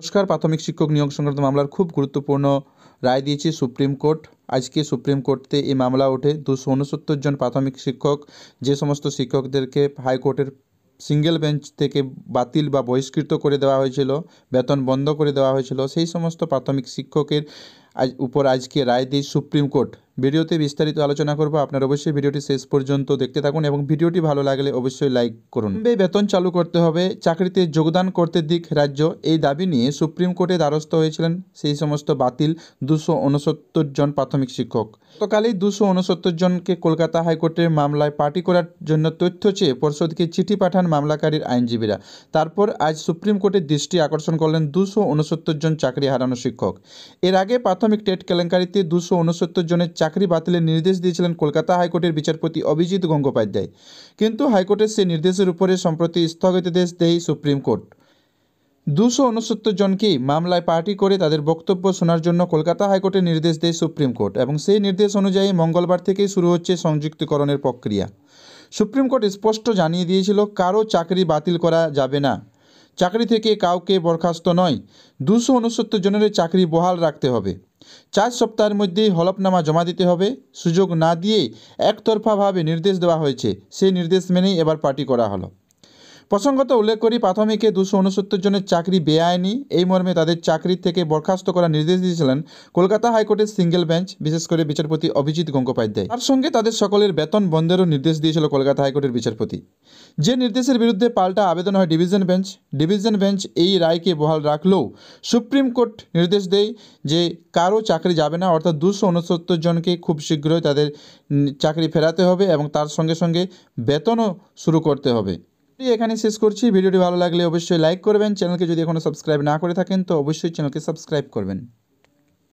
নমস্কার প্রাথমিক শিক্ষক নিয়োগ সংক্রান্ত মামলার খুব গুরুত্বপূর্ণ রায় দিয়েছে সুপ্রিম কোর্ট আজকে সুপ্রিম কোর্টে এই মামলা ওঠে দুশো উনসত্তর জন প্রাথমিক শিক্ষক যে সমস্ত শিক্ষকদেরকে হাইকোর্টের সিঙ্গেল বেঞ্চ থেকে বাতিল বা বহিষ্কৃত করে দেওয়া হয়েছিল বেতন বন্ধ করে দেওয়া হয়েছিল সেই সমস্ত প্রাথমিক শিক্ষকের আজ উপর আজকে রায় দিয়ে সুপ্রিম কোর্ট ভিডিওতে বিস্তারিত আলোচনা করব আপনার অবশ্যই ভিডিওটি শেষ পর্যন্ত দেখতে থাকুন এবং ভিডিওটি ভালো লাগলে অবশ্যই লাইক করুন বেতন চালু করতে হবে চাকরিতে যোগদান করতে দিক রাজ্য এই দাবি নিয়ে সুপ্রিম কোর্টে দ্বারস্থ হয়েছিলেন সেই সমস্ত বাতিল দুশো জন প্রাথমিক শিক্ষক গতকালেই দুশো উনসত্তর জনকে কলকাতা হাইকোর্টের মামলায় পার্টি করার জন্য তথ্য চেয়ে পর্ষদকে চিঠি পাঠান মামলাকারীর আইনজীবীরা তারপর আজ সুপ্রিম কোর্টের দৃষ্টি আকর্ষণ করলেন দুশো জন চাকরি হারানো শিক্ষক এর আগে প্রাথমিক টেট কেলেঙ্কারিতে দুশো উনসত্তর জনের চাকরি বাতিলের নির্দেশ দিয়েছিলেন কলকাতা হাইকোর্টের বিচারপতি অভিজিৎ গঙ্গোপাধ্যায় কিন্তু হাইকোর্টের সেই নির্দেশের উপরে সম্প্রতি স্থগিতাদেশ দেয় সুপ্রিম কোর্ট দুশো উনসত্তর জনকে মামলায় পার্টি করে তাদের বক্তব্য শোনার জন্য কলকাতা হাইকোর্টের নির্দেশ দেয় সুপ্রিম কোর্ট এবং সেই নির্দেশ অনুযায়ী মঙ্গলবার থেকেই শুরু হচ্ছে সংযুক্তিকরণের প্রক্রিয়া সুপ্রিম কোর্ট স্পষ্ট জানিয়ে দিয়েছিল কারও চাকরি বাতিল করা যাবে না চাকরি থেকে কাউকে বরখাস্ত নয় দুশো উনসত্তর জনের চাকরি বহাল রাখতে হবে চার সপ্তাহের মধ্যেই হলফনামা জমা দিতে হবে সুযোগ না দিয়ে একতরফাভাবে নির্দেশ দেওয়া হয়েছে সেই নির্দেশ মেনেই এবার পার্টি করা হলো প্রসঙ্গত উল্লেখ করি প্রাথমিকে দুশো উনসত্তর জনের চাকরি বেআইনি এই মর্মে তাদের চাকরি থেকে বরখাস্ত করার নির্দেশ দিয়েছিলেন কলকাতা হাইকোর্টের সিঙ্গেল বেঞ্চ বিশেষ করে বিচারপতি অভিজিৎ গঙ্গোপাধ্যায় তার সঙ্গে তাদের সকলের বেতন বন্ধেরও নির্দেশ দিয়েছিল কলকাতা হাইকোর্টের বিচারপতি যে নির্দেশের বিরুদ্ধে পাল্টা আবেদন হয় ডিভিশন বেঞ্চ ডিভিশন বেঞ্চ এই রায়কে বহাল রাখলেও সুপ্রিম কোর্ট নির্দেশ দেয় যে কারো চাকরি যাবে না অর্থাৎ দুশো উনসত্তর জনকে খুব শীঘ্রই তাদের চাকরি ফেরাতে হবে এবং তার সঙ্গে সঙ্গে বেতনও শুরু করতে হবে এখানে শেষ করছি ভিডিওটি ভালো লাগলে অবশ্যই লাইক করবেন চ্যানেলকে যদি এখনও সাবস্ক্রাইব না করে থাকেন তো অবশ্যই চ্যানেলকে সাবস্ক্রাইব করবেন